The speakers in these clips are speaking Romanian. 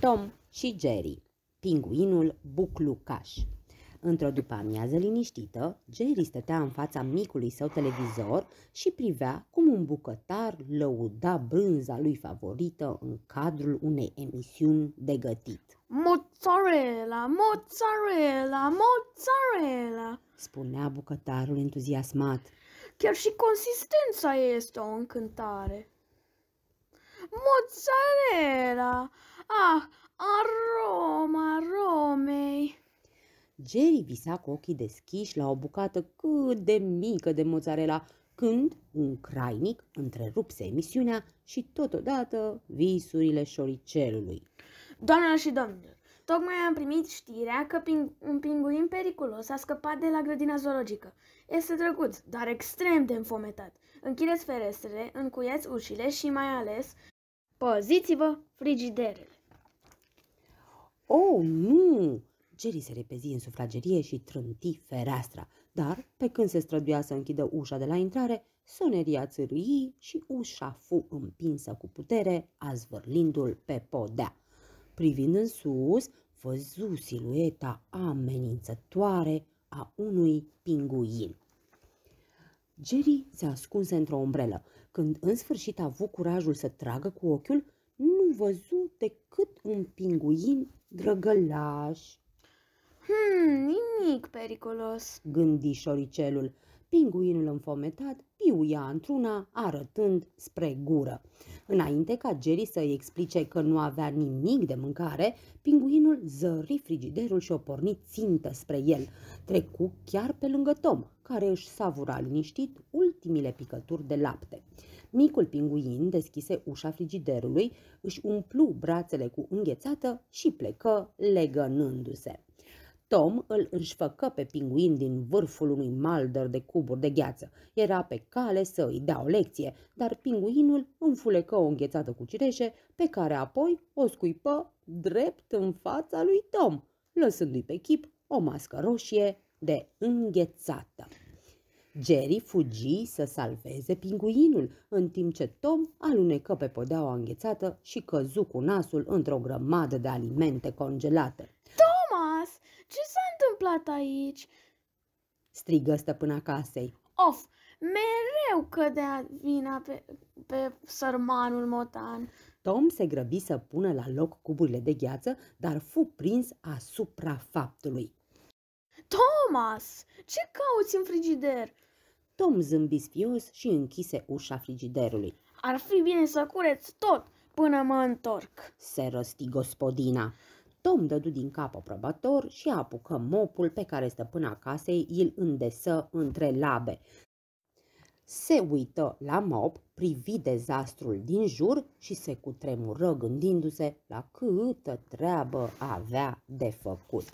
Tom și Jerry, pinguinul buclucaș. Într-o după-amiază liniștită, Jerry stătea în fața micului său televizor și privea cum un bucătar lăuda brânza lui favorită în cadrul unei emisiuni de gătit. Mozzarella, mozzarella, mozzarella, spunea bucătarul entuziasmat. Chiar și consistența este o încântare. Mozzarella, Ah, aroma Roma, Romei! Jerry visa cu ochii deschiși la o bucată cât de mică de mozzarella, când un crainic întrerupse emisiunea și totodată visurile șoricelului. Doamnelor și domnilor, tocmai am primit știrea că ping un pinguin periculos a scăpat de la grădina zoologică. Este drăguț, dar extrem de înfometat. Închideți ferestrele, încuieți ușile și mai ales poziți-vă frigiderele. Oh, nu! Jerry se repezi în sufragerie și trânti fereastra, dar, pe când se străduia să închidă ușa de la intrare, soneria țârui și ușa fu împinsă cu putere, azvârlindu-l pe podea. Privind în sus, văzu silueta amenințătoare a unui pinguin. Jerry se ascunse într-o umbrelă. Când în sfârșit a avut curajul să tragă cu ochiul, nu văzut decât un pinguin drăgălaș. Hmm, nimic periculos, gândi șoricelul. Pinguinul înfometat piuia într-una, arătând spre gură. Înainte ca Jerry să-i explice că nu avea nimic de mâncare, pinguinul zări frigiderul și o porni țintă spre el. Trecu chiar pe lângă Tom, care își savura liniștit ultimile picături de lapte. Micul pinguin deschise ușa frigiderului, își umplu brațele cu înghețată și plecă legănându-se. Tom îl înșfăcă pe pinguin din vârful unui malder de cuburi de gheață. Era pe cale să îi dea o lecție, dar pinguinul înfulecă o înghețată cu cireșe, pe care apoi o scuipă drept în fața lui Tom, lăsându-i pe chip o mască roșie de înghețată. Jerry fugi să salveze pinguinul, în timp ce Tom alunecă pe podeaua înghețată și căzu cu nasul într-o grămadă de alimente congelate. Thomas, ce s-a întâmplat aici? strigă stăpâna casei. Of, mereu cădea vina pe, pe sărmanul motan. Tom se grăbi să pună la loc cuburile de gheață, dar fu prins asupra faptului. Thomas, ce cauți în frigider? Tom zâmbi sfios și închise ușa frigiderului. Ar fi bine să cureți tot până mă întorc. Se rosti gospodina. Tom dădu din cap aprobator și apucă mopul pe care stăpâna casei îl îndesă între labe. Se uită la mop, privi dezastrul din jur și se cutremură gândindu-se la câtă treabă avea de făcut.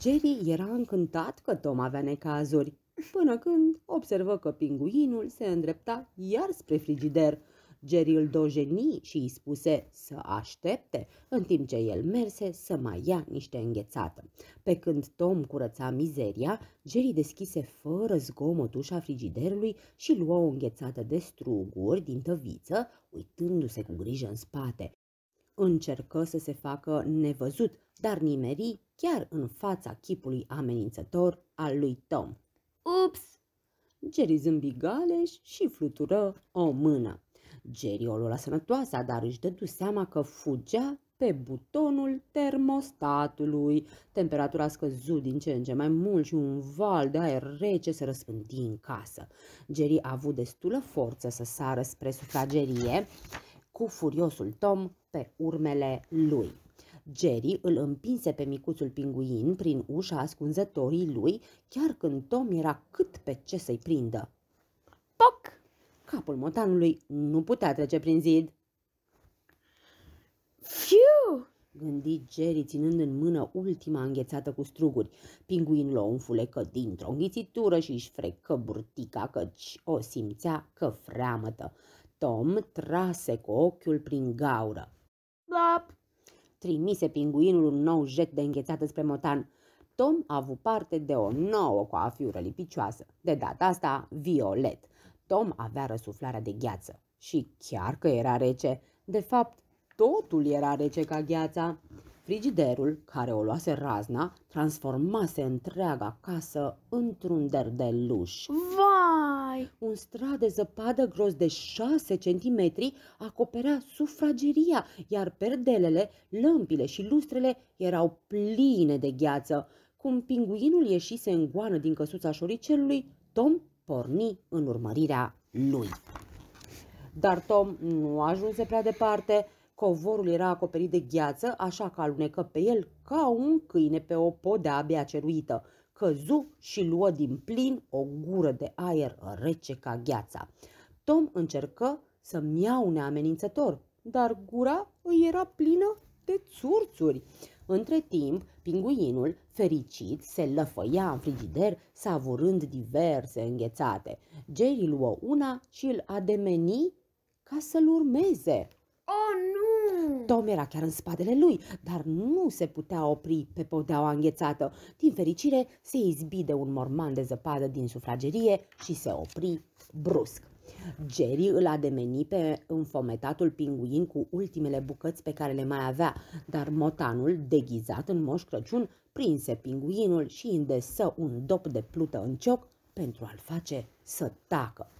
Jerry era încântat că Tom avea necazuri, până când observă că pinguinul se îndrepta iar spre frigider. Jerry îl dojeni și îi spuse să aștepte, în timp ce el merse să mai ia niște înghețată. Pe când Tom curăța mizeria, Jerry deschise fără zgomot ușa frigiderului și luă o înghețată de struguri din tăviță, uitându-se cu grijă în spate încercă să se facă nevăzut, dar nimeri chiar în fața chipului amenințător al lui Tom. Ups! Jerry zâmbi galeș și flutură o mână. Jerry o lua sănătoasă, dar își dădu seama că fugea pe butonul termostatului. Temperatura scăzut din ce în ce mai mult și un val de aer rece se răspândi în casă. Jerry a avut destulă forță să sară spre sufragerie cu furiosul Tom pe urmele lui. Jerry îl împinse pe micuțul pinguin prin ușa ascunzătorii lui, chiar când Tom era cât pe ce să-i prindă. Poc! Capul motanului nu putea trece prin zid. Fiu! gândi Jerry ținând în mână ultima înghețată cu struguri. Pinguinul o înfulecă dintr-o înghițitură și își frecă burtica căci o simțea că freamătă. Tom trase cu ochiul prin gaură. Blap! Trimise pinguinul un nou jet de înghețată spre motan. Tom a avut parte de o nouă coafiură lipicioasă, de data asta violet. Tom avea răsuflarea de gheață și chiar că era rece, de fapt totul era rece ca gheața. Frigiderul, care o luase razna, transformase întreaga casă într-un derdeluș. Vai! Un strat de zăpadă gros de 6 centimetri acoperea sufrageria, iar perdelele, lămpile și lustrele erau pline de gheață. Cum pinguinul ieșise în goană din căsuța șoricelului, Tom porni în urmărirea lui. Dar Tom nu ajunse prea departe, Covorul era acoperit de gheață, așa că alunecă pe el ca un câine pe o podea abia ceruită. Căzu și luă din plin o gură de aer rece ca gheața. Tom încercă să miaune amenințător, dar gura îi era plină de țurțuri. Între timp, pinguinul, fericit, se lăfăia în frigider, savurând diverse înghețate. Jerry luă una și îl ademeni ca să-l urmeze. Oh, nu! Tom era chiar în spatele lui, dar nu se putea opri pe podeaua înghețată. Din fericire, se izbi de un morman de zăpadă din sufragerie și se opri brusc. Jerry îl ademeni pe înfometatul pinguin cu ultimele bucăți pe care le mai avea, dar motanul, deghizat în moș Crăciun, prinse pinguinul și îndesă un dop de plută în cioc pentru a-l face să tacă.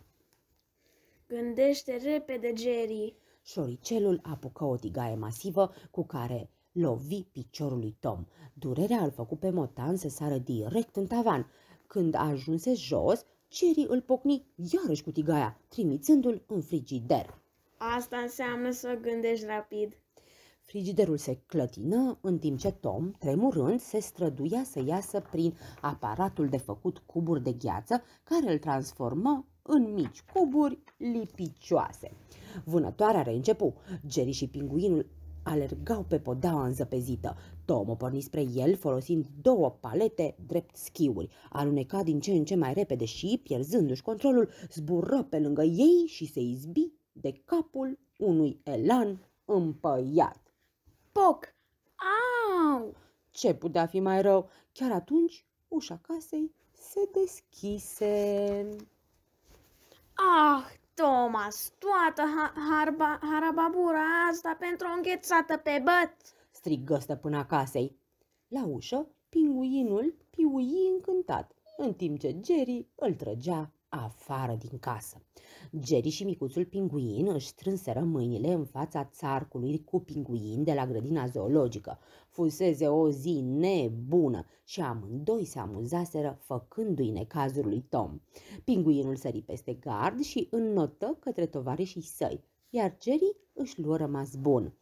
Gândește repede, Jerry! Șoricelul apucă o tigaie masivă cu care lovi piciorul lui Tom. Durerea îl făcu pe motan să sară direct în tavan. Când ajunse jos, Cherry îl pocni iarăși cu tigaia, trimițându-l în frigider. Asta înseamnă să gândești rapid. Frigiderul se clătină în timp ce Tom, tremurând, se străduia să iasă prin aparatul de făcut cuburi de gheață care îl transformă în mici cuburi lipicioase. Vânătoarea reîncepu. Jerry și pinguinul alergau pe podeaua înzăpezită. Tom o porni spre el, folosind două palete drept schiuri. Aluneca din ce în ce mai repede și, pierzându-și controlul, zbură pe lângă ei și se izbi de capul unui elan împăiat. Poc! Au! Ce putea fi mai rău? Chiar atunci, ușa casei se deschise. Ah, Thomas, toată ha harababura asta pentru o înghețată pe băt! strigă stăpâna casei. La ușă, pinguinul piui încântat, în timp ce Jerry îl trăgea afară din casă. Jerry și micuțul pinguin își strânseră mâinile în fața țarcului cu pinguin de la grădina zoologică. Fuseze o zi nebună și amândoi se amuzaseră făcându-i necazul lui Tom. Pinguinul sări peste gard și înnotă către tovarășii săi, iar Jerry își luă rămas bun.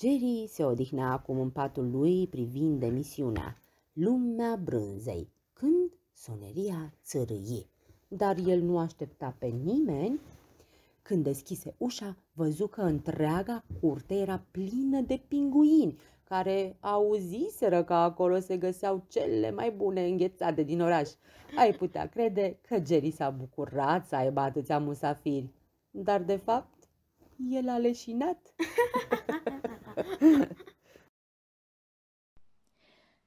Jerry se odihnea acum în patul lui privind emisiunea Lumea brânzei, când soneria țărâie dar el nu aștepta pe nimeni. Când deschise ușa, văzu că întreaga curte era plină de pinguini, care auziseră că acolo se găseau cele mai bune înghețate din oraș. Ai putea crede că Jerry s-a bucurat să aibă atâția musafiri, dar de fapt el a leșinat.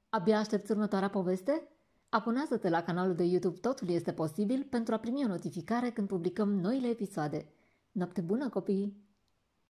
Abia aștept următoarea poveste? Abonează-te la canalul de YouTube Totul este posibil pentru a primi o notificare când publicăm noile episoade. Noapte bună, copii!